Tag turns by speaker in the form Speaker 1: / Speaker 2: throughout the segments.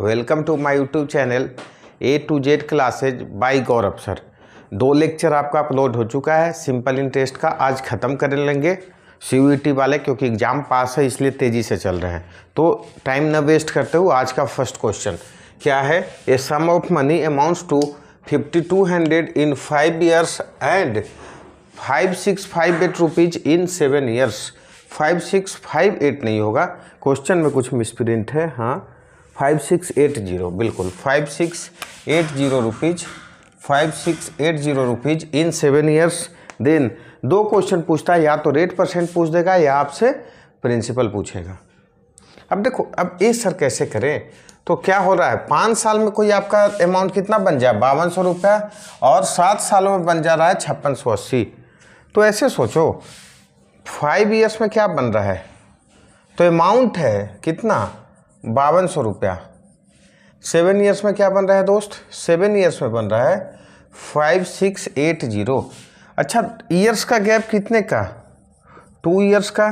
Speaker 1: welcome to my YouTube channel A to Z classes by Gaurav sir दो lecture आपका upload हो चुका है सिंपल इंटरेस्ट का आज ख़त्म कर लेंगे सी e वाले क्योंकि एग्ज़ाम पास है इसलिए तेज़ी से चल रहे हैं तो टाइम ना वेस्ट करते हुए आज का फर्स्ट क्वेश्चन क्या है a sum of money amounts to fifty two hundred in five years and five six five eight rupees in seven years five six five eight नहीं होगा क्वेश्चन में कुछ मिसप्रिंट है हाँ फाइव सिक्स एट जीरो बिल्कुल five six eight zero rupees five six eight zero rupees in seven years then दो question पूछता है या तो रेट परसेंट पूछ देगा या आपसे प्रिंसिपल पूछेगा अब देखो अब ये सर कैसे करें तो क्या हो रहा है पाँच साल में कोई आपका अमाउंट कितना बन जाए बावन सौ रुपया और सात सालों में बन जा रहा है छप्पन सौ अस्सी तो ऐसे सोचो फाइव ईयर्स में क्या बन रहा है तो अमाउंट है कितना बावन सौ रुपया सेवन ईयर्स में क्या बन रहा है दोस्त सेवन ईयर्स में बन रहा है फाइव सिक्स एट जीरो अच्छा ईयर्स का गैप कितने का टू ईयर्स का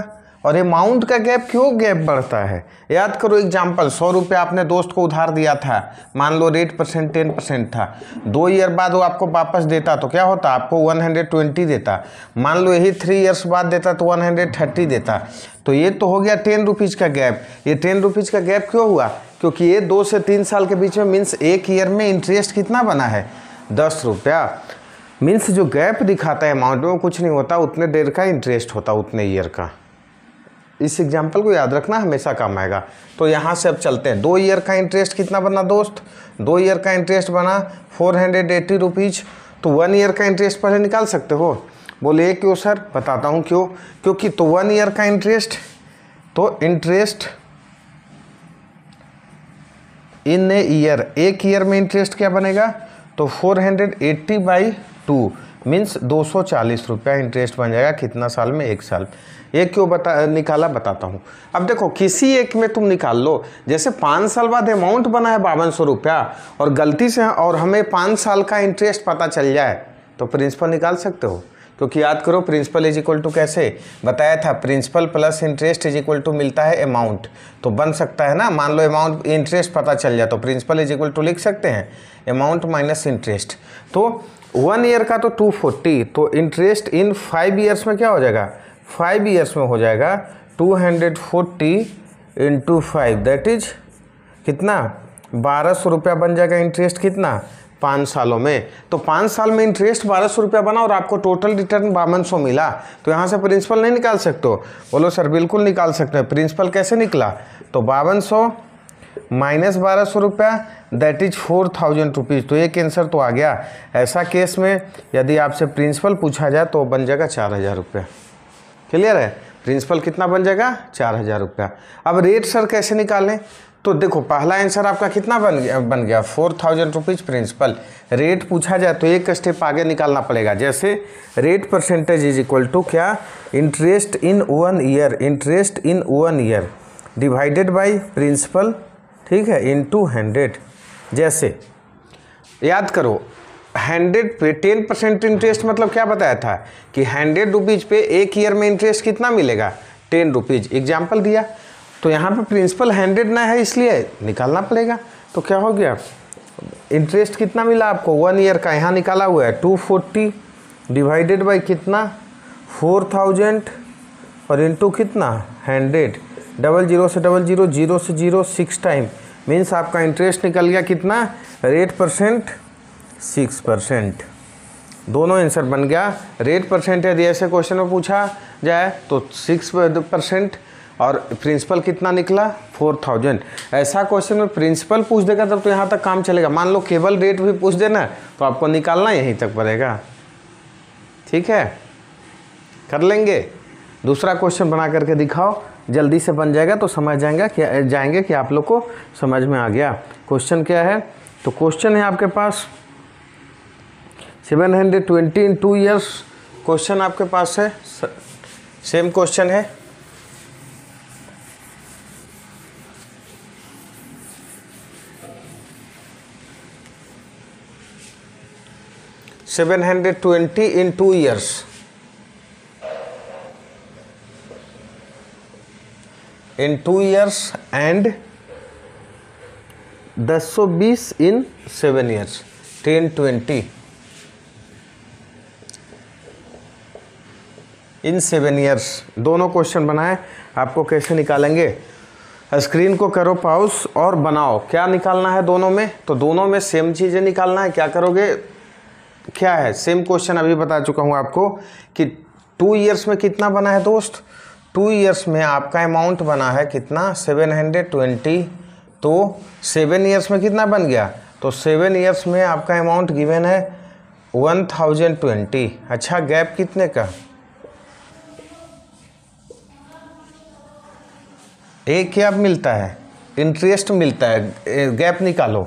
Speaker 1: और अमाउंट का गैप क्यों गैप बढ़ता है याद करो एग्जाम्पल सौ रुपये आपने दोस्त को उधार दिया था मान लो रेट परसेंट टेन परसेंट था दो ईयर बाद वो आपको वापस देता तो क्या होता आपको वन हंड्रेड ट्वेंटी देता मान लो यही थ्री ईयर्स बाद देता तो वन हंड्रेड थर्टी देता तो ये तो हो गया टेन रुपीज़ का गैप ये टेन रुपीज़ का गैप क्यों हुआ क्योंकि ये दो से तीन साल के बीच में मीन्स एक ईयर में इंटरेस्ट कितना बना है दस रुपया मीन्स जो गैप दिखाता है अमाउंट में वो कुछ नहीं होता उतने देर का इंटरेस्ट होता उतने ईयर का इस एग्जाम्पल को याद रखना हमेशा काम आएगा तो यहाँ से अब चलते हैं दो ईयर का इंटरेस्ट कितना बना दोस्त दो ईयर का इंटरेस्ट बना फोर हंड्रेड एट्टी रुपीज़ तो वन ईयर का इंटरेस्ट पहले निकाल सकते हो बोले क्यों सर बताता हूँ क्यों क्योंकि तो वन ईयर का इंटरेस्ट तो इंटरेस्ट इन ए ईयर एक ईयर में इंटरेस्ट क्या बनेगा तो four hundred eighty by two means दो सौ चालीस रुपया इंटरेस्ट बन जाएगा कितना साल में एक साल एक क्यों बता निकाला बताता हूँ अब देखो किसी एक में तुम निकाल लो जैसे पाँच साल बाद अमाउंट बना है बावन सौ रुपया और गलती से और हमें पाँच साल का इंटरेस्ट पता चल जाए तो प्रिंसिपल निकाल सकते हो क्योंकि याद करो प्रिंसिपल इज इक्वल टू कैसे बताया था principal plus interest is equal to मिलता है अमाउंट तो बन सकता है ना मान लो अमाउंट इंटरेस्ट पता चल जाए तो प्रिंसिपल इज इक्वल टू लिख सकते हैं अमाउंट माइनस इंटरेस्ट तो वन ईयर का तो टू फोर्टी तो इंटरेस्ट इन फाइव ईयर्स में क्या हो जाएगा फाइव ईयर्स में हो जाएगा two hundred forty into five that is कितना बारह सौ रुपया बन जाएगा इंटरेस्ट कितना पाँच सालों में तो पाँच साल में इंटरेस्ट बारह सौ रुपया बना और आपको टोटल रिटर्न बावन सौ मिला तो यहाँ से प्रिंसिपल नहीं निकाल सकते हो बोलो सर बिल्कुल निकाल सकते हैं प्रिंसिपल कैसे निकला तो बावन सौ माइनस बारह सौ रुपया that is four thousand rupees तो एक आंसर तो आ गया ऐसा केस में यदि आपसे प्रिंसिपल पूछा जाए तो बन जाएगा चार हज़ार रुपया क्लियर है प्रिंसिपल कितना बन जाएगा चार हज़ार रुपया अब रेट सर कैसे निकालें तो देखो पहला आंसर आपका कितना बन गया बन गया four thousand rupees principal rate पूछा जाए तो एक स्टेप आगे निकालना पड़ेगा जैसे rate percentage is equal to क्या interest in one year interest in one year divided by principal ठीक है इन टू हंड्रेड जैसे याद करो हंड्रेड पे टेन परसेंट इंटरेस्ट मतलब क्या बताया था कि हंड्रेड रुपीज़ पे एक ईयर में इंटरेस्ट कितना मिलेगा टेन रुपीज़ एग्जाम्पल दिया तो यहाँ पे प्रिंसिपल हंड्रेड ना है इसलिए निकालना पड़ेगा तो क्या हो गया इंटरेस्ट कितना मिला आपको वन ईयर का यहाँ निकाला हुआ है टू फोर्टी डिवाइडेड बाई कितना फोर थाउजेंड और इंटू कितना हंड्रेड डबल जीरो से डबल जीरो जीरो से जीरो सिक्स टाइम मीन्स आपका इंटरेस्ट निकल गया कितना एट परसेंट सिक्स परसेंट दोनों आंसर बन गया रेट परसेंट यदि ऐसे क्वेश्चन में पूछा जाए तो सिक्स परसेंट और प्रिंसिपल कितना निकला फोर थाउजेंड ऐसा क्वेश्चन में प्रिंसिपल पूछ देगा तब तो यहाँ तक काम चलेगा मान लो केवल रेट भी पूछ देना तो आपको निकालना यहीं तक पड़ेगा ठीक है कर लेंगे दूसरा क्वेश्चन बना करके दिखाओ जल्दी से बन जाएगा तो समझ जाएंगे कि जाएंगे कि आप लोग को समझ में आ गया क्वेश्चन क्या है तो क्वेश्चन है आपके पास seven hundred twenty in two years question आपके पास है सेम क्वेश्चन है seven hundred twenty in two years in two years and दस सौ बीस in seven years ten twenty in seven years दोनों क्वेश्चन बनाएं आपको कैसे निकालेंगे स्क्रीन को करो पाउस और बनाओ क्या निकालना है दोनों में तो दोनों में सेम चीज़ें निकालना है क्या करोगे क्या है सेम क्वेश्चन अभी बता चुका हूँ आपको कि टू ईयर्स में कितना बना है दोस्त टू ईयर्स में आपका अमाउंट बना है कितना सेवन हंड्रेड ट्वेंटी तो सेवन ईयर्स में कितना बन गया तो सेवन ईयर्स में आपका अमाउंट गिवेन है वन थाउजेंड ट्वेंटी अच्छा गैप कितने का एक क्या मिलता है इंटरेस्ट मिलता है गैप निकालो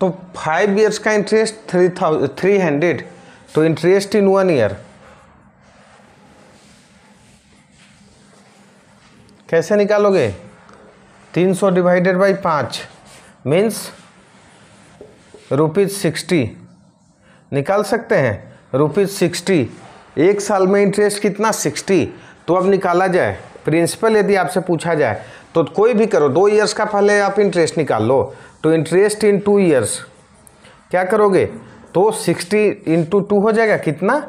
Speaker 1: तो फाइव ईयर्स का interest three thousand three hundred तो इंटरेस्ट इन वन ईयर कैसे निकालोगे तीन सौ डिवाइडेड बाई पाँच मीन्स रुपीज़ सिक्सटी निकाल सकते हैं रुपीज़ सिक्सटी एक साल में इंटरेस्ट कितना सिक्सटी तो अब निकाला जाए प्रिंसिपल यदि आपसे पूछा जाए तो कोई भी करो दो ईयर्स का पहले आप इंटरेस्ट निकाल लो तो इंटरेस्ट इन टू ईयर्स क्या करोगे तो सिक्सटी इंटू टू हो जाएगा कितना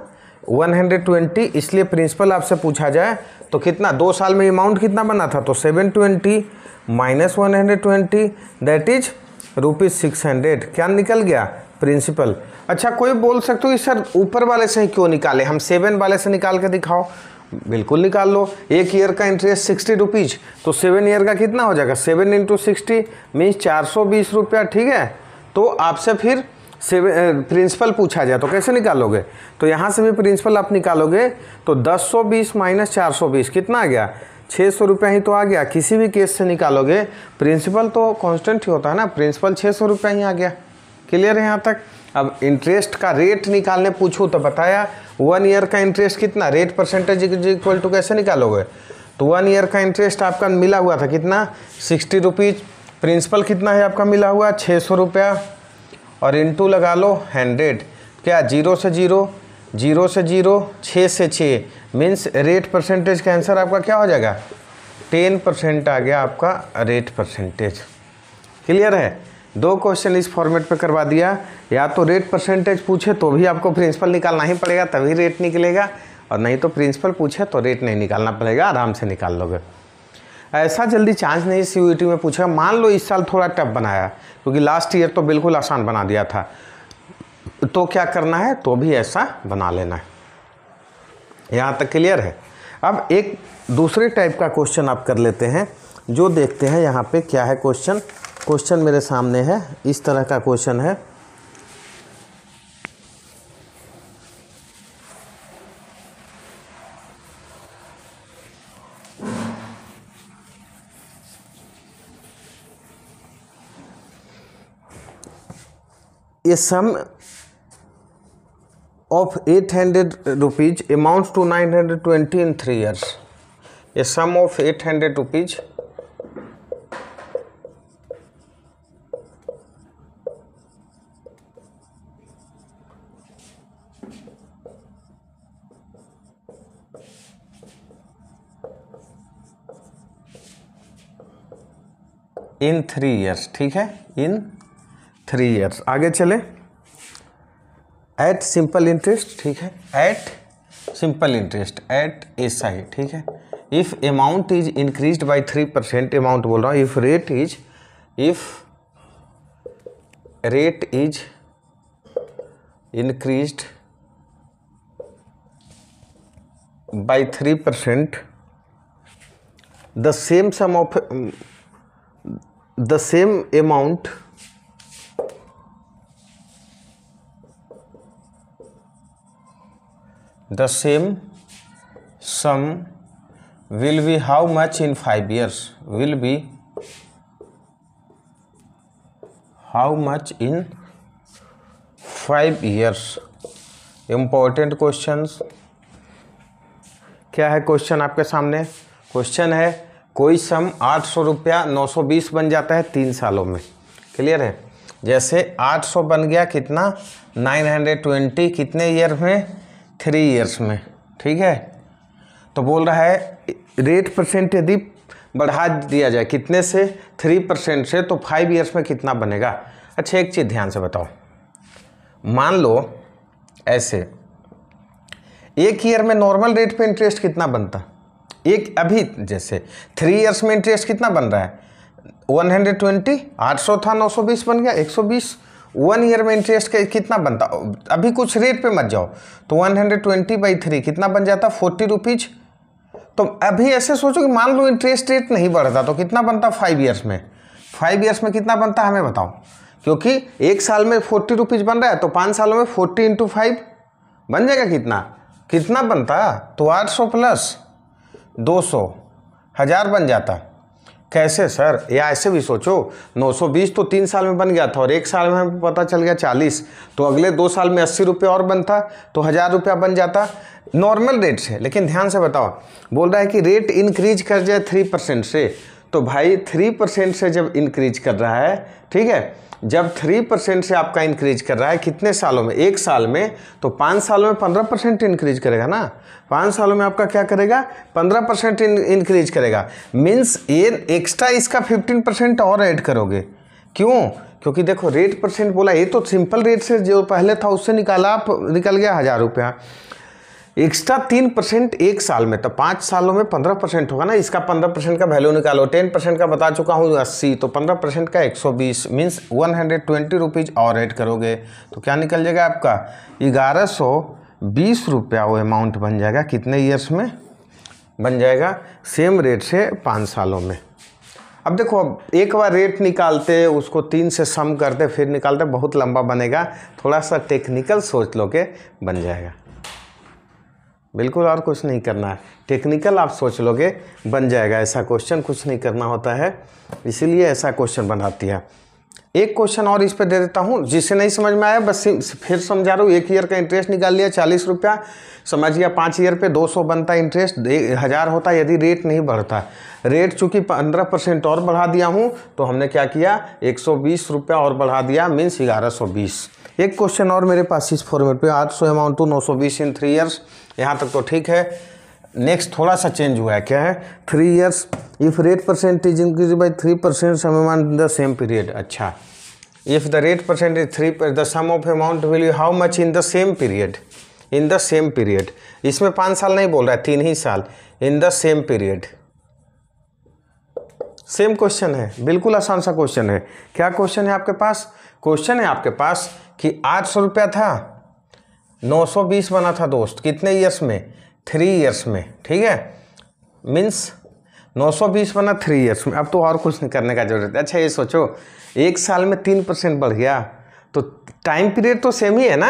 Speaker 1: 120 इसलिए प्रिंसिपल आपसे पूछा जाए तो कितना दो साल में अमाउंट कितना बना था तो 720 minus one hundred twenty that is rupees six hundred क्या निकल गया प्रिंसिपल अच्छा कोई बोल सकते हो कि सर ऊपर वाले से ही क्यों निकाले हम सेवन वाले से निकाल के दिखाओ बिल्कुल निकाल लो एक ईयर का इंटरेस्ट सिक्सटी रुपीज़ तो सेवन ईयर का कितना हो जाएगा सेवन इंटू सिक्सटी मीन्स चार सौ बीस रुपया ठीक है तो आपसे फिर सेवन प्रिंसिपल पूछा जाए तो कैसे निकालोगे तो यहाँ से भी प्रिंसिपल आप निकालोगे तो दस सौ बीस माइनस चार सौ बीस कितना आ गया छः सौ रुपया ही तो आ गया किसी भी केस से निकालोगे प्रिंसिपल तो कॉन्स्टेंट ही होता है ना प्रिंसिपल छः सौ रुपया ही आ गया क्लियर है यहाँ तक अब इंटरेस्ट का रेट निकालने पूछूँ तो बताया वन ईयर का इंटरेस्ट कितना रेट परसेंटेज इक्वल टू कैसे निकालोगे तो वन ईयर का इंटरेस्ट आपका मिला हुआ था कितना सिक्सटी रुपीज़ प्रिंसिपल कितना है आपका मिला हुआ छः सौ रुपया और इंटू लगा लो हंड्रेड क्या जीरो से जीरो जीरो से जीरो छः से छः मीन्स रेट परसेंटेज का आंसर आपका क्या हो जाएगा टेन परसेंट आ गया आपका रेट परसेंटेज क्लियर है दो क्वेश्चन इस फॉर्मेट पे करवा दिया या तो रेट परसेंटेज पूछे तो भी आपको प्रिंसिपल निकालना ही पड़ेगा तभी रेट निकलेगा और नहीं तो प्रिंसिपल पूछे तो रेट नहीं निकालना पड़ेगा आराम से निकाल लोगे ऐसा जल्दी चांस नहीं सी यू e में पूछेगा मान लो इस साल थोड़ा टफ बनाया क्योंकि लास्ट ईयर तो बिल्कुल आसान बना दिया था तो क्या करना है तो भी ऐसा बना लेना है यहाँ तक क्लियर है अब एक दूसरे टाइप का क्वेश्चन आप कर लेते हैं जो देखते हैं यहाँ पे क्या है क्वेश्चन क्वेश्चन मेरे सामने है इस तरह का क्वेश्चन है a sum of eight hundred rupees amount to nine hundred twenty in three years a sum of eight hundred rupees in three years ठीक है इन थ्री ईयर्स आगे चले एट सिंपल इंटरेस्ट ठीक है at simple interest at S I ठीक है if amount is increase by three percent amount बोल रहा हूँ if rate is if rate is increased by 3 percent the same sum of the same amount the same sum will be how much in 5 years will be how much in 5 years important questions क्या है question आपके सामने question है कोई सम आठ सौ रुपया नौ सौ बीस बन जाता है तीन सालों में क्लियर है जैसे आठ सौ बन गया कितना नाइन हंड्रेड ट्वेंटी कितने ईयर में थ्री ईयर्स में ठीक है तो बोल रहा है रेट परसेंट यदि बढ़ा दिया जाए कितने से थ्री परसेंट से तो फाइव ईयर्स में कितना बनेगा अच्छा एक चीज़ ध्यान से बताओ मान लो ऐसे एक ईयर में नॉर्मल रेट पे इंटरेस्ट कितना बनता एक अभी जैसे थ्री इयर्स में इंटरेस्ट कितना बन रहा है वन हंड्रेड ट्वेंटी आठ सौ था नौ सौ बीस बन गया एक सौ बीस वन ईयर में इंटरेस्ट का कितना बनता अभी कुछ रेट पे मत जाओ तो one hundred twenty by three कितना बन जाता फोर्टी रुपीज़ तो अभी ऐसे सोचो कि मान लो इंटरेस्ट रेट नहीं बढ़ता तो कितना बनता फाइव ईयर्स में फाइव ईयर्स में कितना बनता हमें बताओ क्योंकि एक साल में फोर्टी रुपीज़ बन रहा है तो पाँच सालों में फोर्टी इंटू फाइव बन जाएगा कितना कितना बनता तो 800 प्लस 200 हज़ार बन जाता कैसे सर या ऐसे भी सोचो 920 तो तीन साल में बन गया था और एक साल में पता चल गया 40 तो अगले दो साल में अस्सी रुपये और बनता तो हज़ार रुपया बन जाता नॉर्मल रेट से लेकिन ध्यान से बताओ बोल रहा है कि रेट इंक्रीज कर जाए थ्री परसेंट से तो भाई थ्री परसेंट से जब इंक्रीज कर रहा है ठीक है जब थ्री परसेंट से आपका इंक्रीज कर रहा है कितने सालों में एक साल में तो पाँच सालों में पंद्रह परसेंट इंक्रीज करेगा ना पाँच सालों में आपका क्या करेगा पंद्रह परसेंट इंक्रीज करेगा मीन्स ये एक्स्ट्रा इसका फिफ्टीन परसेंट और ऐड करोगे क्यों क्योंकि देखो रेट परसेंट बोला ये तो सिंपल रेट से जो पहले था उससे निकाला आप निकल गया हज़ार रुपया एक्स्ट्रा तीन परसेंट एक साल में तो पाँच सालों में पंद्रह परसेंट होगा ना इसका पंद्रह परसेंट का वैल्यू निकालो टेन परसेंट का बता चुका हूँ अस्सी तो पंद्रह परसेंट का एक सौ बीस means one hundred twenty rupees और ऐड करोगे तो क्या निकल जाएगा आपका ग्यारह सौ बीस रुपया वो अमाउंट बन जाएगा कितने ईयर्स में बन जाएगा सेम रेट से पाँच सालों में अब देखो अब एक बार रेट निकालते उसको तीन से सम करते फिर निकालते बहुत लंबा बनेगा थोड़ा सा टेक्निकल सोच लो के बन जाएगा बिल्कुल और कुछ नहीं करना है टेक्निकल आप सोच लोगे बन जाएगा ऐसा क्वेश्चन कुछ नहीं करना होता है इसीलिए ऐसा क्वेश्चन बनाती है एक क्वेश्चन और इस पर दे देता हूँ जिसे नहीं समझ में आया बस फिर समझा रहा हूँ एक ईयर का इंटरेस्ट निकाल लिया चालीस रुपया समझ गया पाँच ईयर पे दो सौ बनता इंटरेस्ट हज़ार होता यदि रेट नहीं बढ़ता रेट चूँकि पंद्रह परसेंट और बढ़ा दिया हूँ तो हमने क्या किया एक सौ बीस रुपया और बढ़ा दिया मीन्स ग्यारह सौ बीस एक क्वेश्चन और मेरे पास इस फॉर्मेट पर आठ सौ अमाउंट टू तो नौ सौ बीस इन थ्री ईयर्स यहाँ तक तो ठीक है नेक्स्ट थोड़ा सा चेंज हुआ है क्या है three years if rate percentage increase by three percent समान द सेम पीरियड अच्छा if the rate percentage three the sum of amount will you how much in the same period in the same period इसमें पाँच साल नहीं बोल रहा है तीन ही साल in the same period same question है बिल्कुल आसान सा क्वेश्चन है क्या क्वेश्चन है आपके पास क्वेश्चन है आपके पास कि आठ सौ रुपया था 920 बना था दोस्त कितने ईयर्स में थ्री ईयर्स में ठीक है मीन्स 920 बना थ्री ईयर्स में अब तो और कुछ नहीं करने का जरूरत है अच्छा ये सोचो एक साल में तीन परसेंट बढ़ गया तो टाइम पीरियड तो सेम ही है ना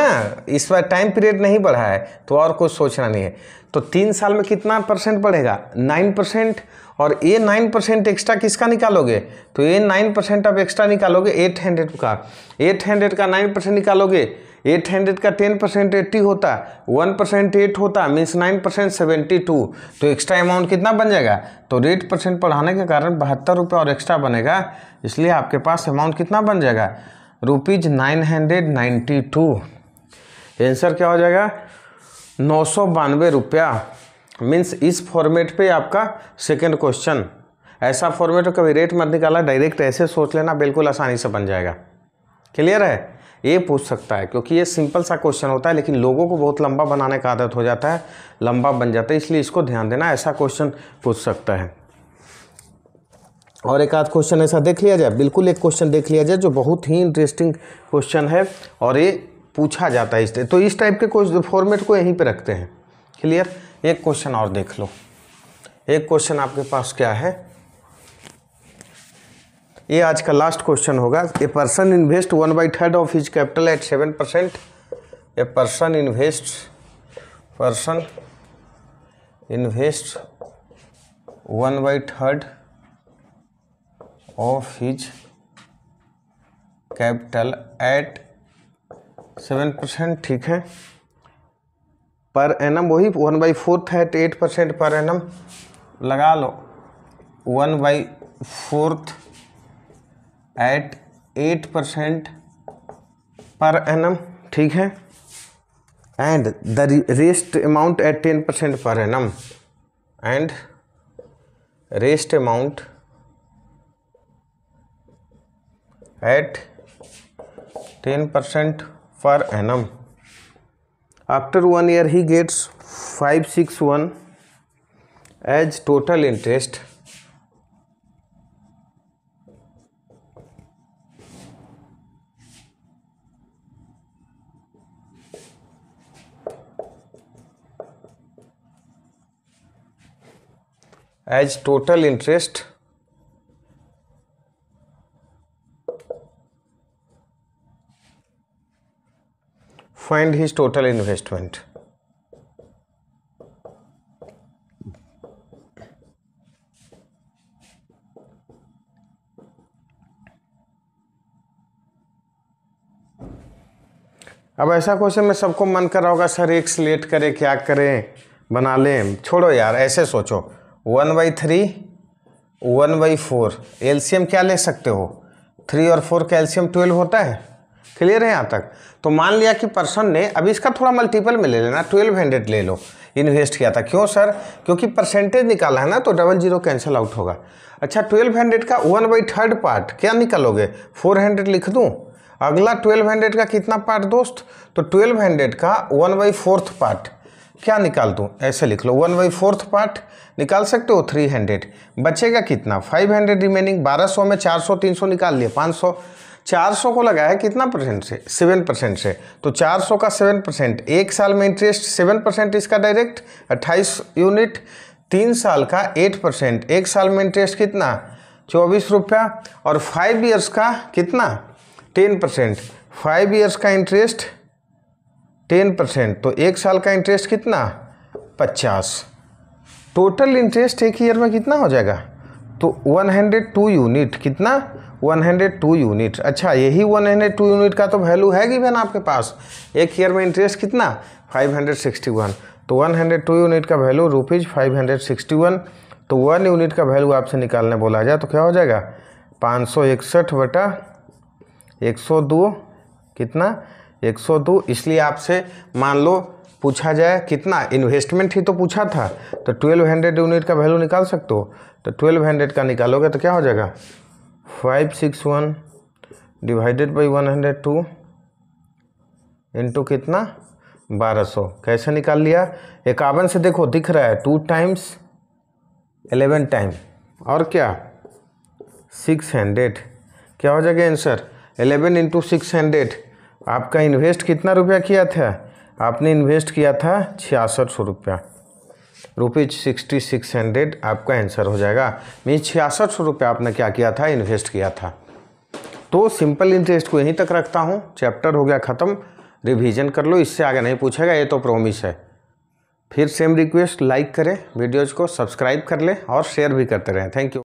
Speaker 1: इस बार टाइम पीरियड नहीं बढ़ा है तो और कुछ सोचना नहीं है तो तीन साल में कितना परसेंट बढ़ेगा नाइन परसेंट और ये नाइन परसेंट एक्स्ट्रा किसका निकालोगे तो ये नाइन परसेंट आप एक्स्ट्रा निकालोगे एट हंड्रेड का एट हंड्रेड का नाइन परसेंट निकालोगे एट हंड्रेड का टेन परसेंट एट्टी होता वन परसेंट एट होता means nine percent seventy two तो एक्स्ट्रा अमाउंट कितना बन जाएगा तो रेट परसेंट पढ़ाने के कारण बहत्तर रुपये और एक्स्ट्रा बनेगा इसलिए आपके पास अमाउंट कितना बन जाएगा rupees nine hundred ninety two answer क्या हो जाएगा नौ सौ बानवे रुपया मीन्स इस फॉर्मेट पे आपका सेकेंड क्वेश्चन ऐसा फॉर्मेट कभी रेट मत निकाला डायरेक्ट ऐसे सोच लेना बिल्कुल आसानी से बन जाएगा क्लियर है ये पूछ सकता है क्योंकि ये सिंपल सा क्वेश्चन होता है लेकिन लोगों को बहुत लंबा बनाने का आदत हो जाता है लंबा बन जाता है इसलिए इसको ध्यान देना ऐसा क्वेश्चन पूछ सकता है और एक आध क्वेश्चन ऐसा देख लिया जाए बिल्कुल एक क्वेश्चन देख लिया जाए जो बहुत ही इंटरेस्टिंग क्वेश्चन है और ये पूछा जाता है इस तो इस टाइप के क्वेश्चन फॉर्मेट को यहीं पर रखते हैं क्लियर एक क्वेश्चन और देख लो एक क्वेश्चन आपके पास क्या है ये आज का लास्ट क्वेश्चन होगा a person invest one by third of his capital at seven percent a person invest person invest one by third of his capital at seven percent ठीक है पर एनम वही वन बाई फोर्थ है eight percent per annum लगा लो one by fourth at eight percent per एन ठीक है and the rest amount at ten percent per एन and rest amount at ten percent per annum after one year he gets five six one as total interest as total interest find his total investment अब ऐसा question में सबको मन कर रहा होगा sir एक स्लेट करें क्या करें बना लें छोड़ो यार ऐसे सोचो one by three one by four एल्शियम क्या ले सकते हो थ्री और फोर का एल्शियम ट्वेल्व होता है क्लियर है यहाँ तक तो मान लिया कि पर्सन ने अभी इसका थोड़ा मल्टीपल में ले लेना ट्वेल्व हंड्रेड ले लो इन्वेस्ट किया था क्यों सर क्योंकि परसेंटेज निकाला है ना तो डबल जीरो कैंसिल आउट होगा अच्छा ट्वेल्व हंड्रेड का वन बाई थर्ड पार्ट क्या निकालोगे फोर हंड्रेड लिख दूँ अगला ट्वेल्व हंड्रेड का कितना पार्ट दोस्त तो ट्वेल्व हंड्रेड का वन बाई फोर्थ पार्ट क्या निकाल दूँ ऐसे लिख लो वन बाई फोर्थ पार्ट निकाल सकते हो थ्री हंड्रेड बचेगा कितना फाइव हंड्रेड रिमेनिंग बारह सौ में चार सौ तीन सौ निकाल लिए पाँच सौ चार सौ को लगाया कितना परसेंट से सेवन परसेंट से तो चार सौ का सेवन परसेंट एक साल में इंटरेस्ट सेवन परसेंट इसका डायरेक्ट अट्ठाईस यूनिट तीन साल का एट परसेंट एक साल में इंटरेस्ट कितना चौबीस रुपया और फाइव ईयर्स का कितना टेन परसेंट फाइव ईयर्स का इंटरेस्ट टेन परसेंट तो एक साल का इंटरेस्ट कितना पचास टोटल इंटरेस्ट एक ईयर में कितना हो जाएगा तो वन हंड्रेड टू यूनिट कितना वन हंड्रेड टू यूनिट अच्छा यही वन हंड्रेड टू यूनिट का तो वैल्यू है बहन आपके पास एक ईयर में इंटरेस्ट कितना फाइव हंड्रेड सिक्सटी वन तो वन हंड्रेड टू यूनिट का value rupees five hundred sixty one तो वन यूनिट का वैल्यू आपसे निकालने बोला जाए तो क्या हो जाएगा पाँच सौ इकसठ बटा एक सौ दो कितना 102 इसलिए आपसे मान लो पूछा जाए कितना इन्वेस्टमेंट ही तो पूछा था तो 1200 यूनिट का वैल्यू निकाल सकते हो तो 1200 का निकालोगे तो क्या हो जाएगा 561 डिवाइडेड बाई 102 इंटू कितना 1200 कैसे निकाल लिया इक्यावन से देखो दिख रहा है टू टाइम्स एलेवन टाइम और क्या सिक्स हंड्रेड क्या हो जाएगा answer eleven into six hundred आपका इन्वेस्ट कितना रुपया किया था आपने इन्वेस्ट किया था छियासठ सौ रुपया रुपीज सिक्सटी सिक्स हंड्रेड आपका आंसर हो जाएगा मीन छियासठ सौ रुपया आपने क्या किया था इन्वेस्ट किया था तो सिंपल इंटरेस्ट को यहीं तक रखता हूँ चैप्टर हो गया ख़त्म रिवीजन कर लो इससे आगे नहीं पूछेगा ये तो प्रोमिस है फिर सेम रिक्वेस्ट लाइक करें वीडियोज़ को सब्सक्राइब कर लें और शेयर भी करते रहें थैंक यू